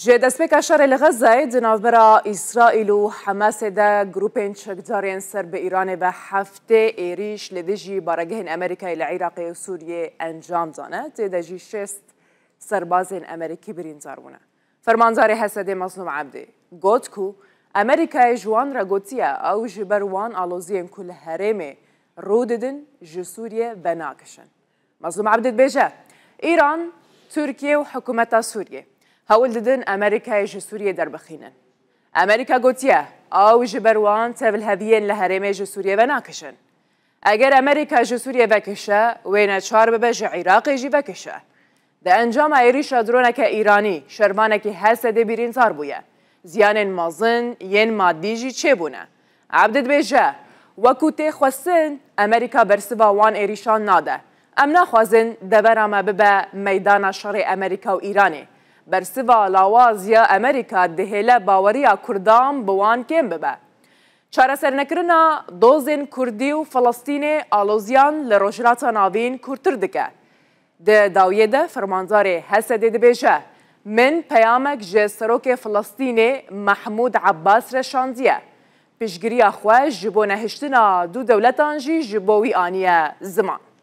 جد سبيكا شر الغزة دنابرا إسرائيل حماس دا جروبين شكدارين سر بإيران بحفتة إيريش لدجي برجهن أمريكا إلى و وسوريا أنجام دانا تدجي شست سربازين أمريكي برين زارونه فرمانزاري حسد مظلوم عبدي گوتكو أمريكا جوان را گوتيا أو جبروان ألوزين كل هرمي روددن جو جسوريا بناكشن مظلوم عبدي بيجا إيران تركيا وحكومة سوريا هەوڵ ددن ئەمریکایەشی سوريا دەربخینن. امريكا گوتیە او جبروان بەروان تەڤل هەبیێن لە سوريا بناكشن اگر امريكا ئەمریکا سوريا بكشا وين اتشار ببج ببە ji بكشا بەکشە. انجام ايريش عێریشە ايراني شرمانك شەرمانێکی هەسە دەبیرین زار بووە. زیانên mazin yên maddî jî çêbûne. Ev dibêje, Weku tê xwestin Emerîka bersiva wan êrîşan nade. Em naxwazin debera me bibe meydana şerê Emerîka û İranê. bersiva lawaziya Amerika dihêle baweriya Kurdan bi wan kêm bibe. Çaresernekirina dozên Kurdî û Felestînê aloziyan li rojhilata navîn kurtir dike. Di dawiyê de fermandarê Hesedê dibêje. Min peyamek ji Serokê Felestînê Mehmûd Abbas reşandiye. Pişgiriya xwe ji bo nehiştina du dewletan jî ji bo wî aniye ziman.